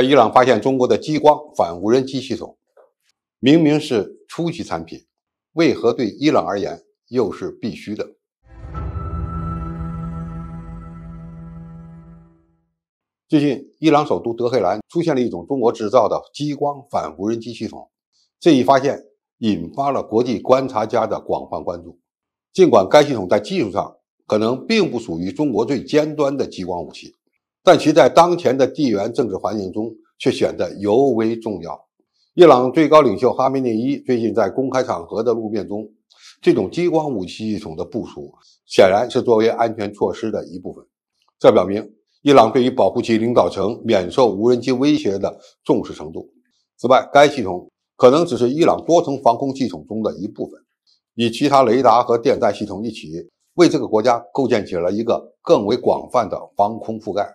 在伊朗发现中国的激光反无人机系统，明明是初级产品，为何对伊朗而言又是必须的？最近，伊朗首都德黑兰出现了一种中国制造的激光反无人机系统，这一发现引发了国际观察家的广泛关注。尽管该系统在技术上可能并不属于中国最尖端的激光武器。但其在当前的地缘政治环境中却显得尤为重要。伊朗最高领袖哈梅内伊最近在公开场合的露面中，这种激光武器系统的部署显然是作为安全措施的一部分。这表明伊朗对于保护其领导层免受无人机威胁的重视程度。此外，该系统可能只是伊朗多层防空系统中的一部分，与其他雷达和电站系统一起，为这个国家构建起了一个更为广泛的防空覆盖。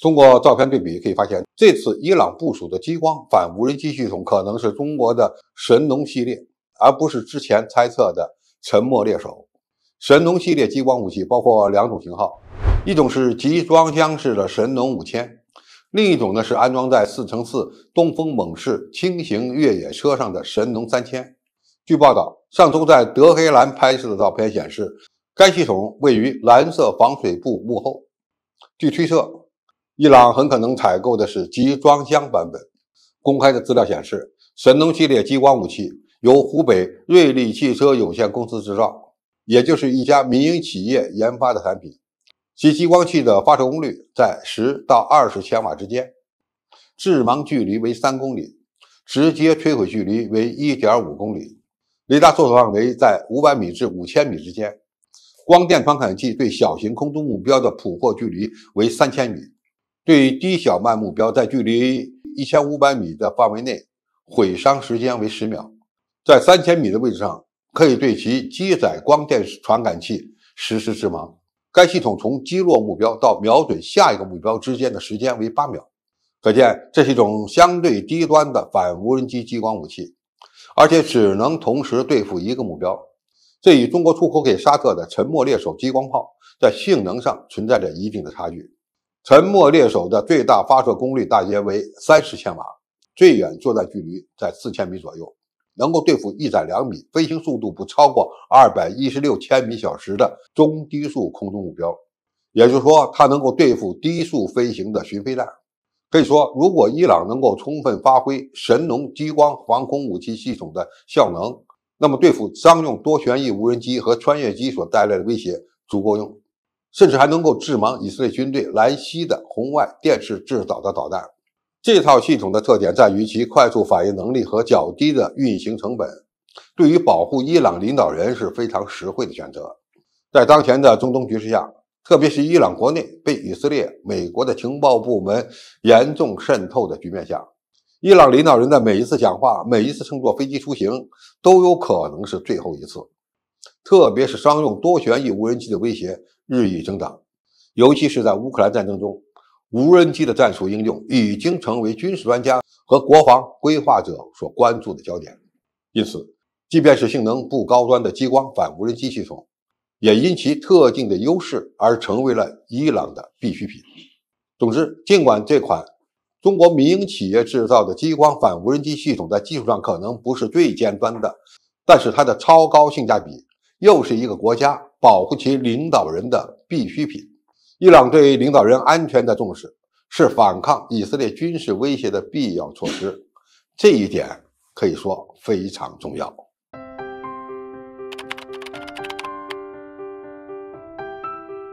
通过照片对比可以发现，这次伊朗部署的激光反无人机系统可能是中国的神农系列，而不是之前猜测的“沉默猎手”。神农系列激光武器包括两种型号，一种是集装箱式的神农五千，另一种呢是安装在四乘四东风猛士轻型越野车上的神农三千。据报道，上周在德黑兰拍摄的照片显示，该系统位于蓝色防水布幕后。据推测。伊朗很可能采购的是集装箱版本。公开的资料显示，神农系列激光武器由湖北瑞利汽车有限公司制造，也就是一家民营企业研发的产品。其激光器的发射功率在十到二十千瓦之间，致盲距离为三公里，直接摧毁距离为一点五公里，雷达搜索范围在五百米至五千米之间，光电传感器对小型空中目标的捕获距离为三千米。对低小慢目标，在距离一千五百米的范围内，毁伤时间为十秒；在三千米的位置上，可以对其机载光电传感器实施致盲。该系统从击落目标到瞄准下一个目标之间的时间为八秒，可见这是一种相对低端的反无人机激光武器，而且只能同时对付一个目标。这与中国出口给沙特的“沉默猎手”激光炮在性能上存在着一定的差距。沉默猎手的最大发射功率大约为三十千瓦，最远作战距离在四千米左右，能够对付翼展两米、飞行速度不超过二百一十六千米小时的中低速空中目标。也就是说，它能够对付低速飞行的巡飞弹。可以说，如果伊朗能够充分发挥神农激光防空武器系统的效能，那么对付商用多旋翼无人机和穿越机所带来的威胁足够用。甚至还能够致盲以色列军队来袭的红外电视制导的导弹。这套系统的特点在于其快速反应能力和较低的运行成本，对于保护伊朗领导人是非常实惠的选择。在当前的中东局势下，特别是伊朗国内被以色列、美国的情报部门严重渗透的局面下，伊朗领导人的每一次讲话、每一次乘坐飞机出行，都有可能是最后一次。特别是商用多旋翼无人机的威胁日益增长，尤其是在乌克兰战争中，无人机的战术应用已经成为军事专家和国防规划者所关注的焦点。因此，即便是性能不高端的激光反无人机系统，也因其特定的优势而成为了伊朗的必需品。总之，尽管这款中国民营企业制造的激光反无人机系统在技术上可能不是最尖端的，但是它的超高性价比。又是一个国家保护其领导人的必需品。伊朗对领导人安全的重视是反抗以色列军事威胁的必要措施，这一点可以说非常重要。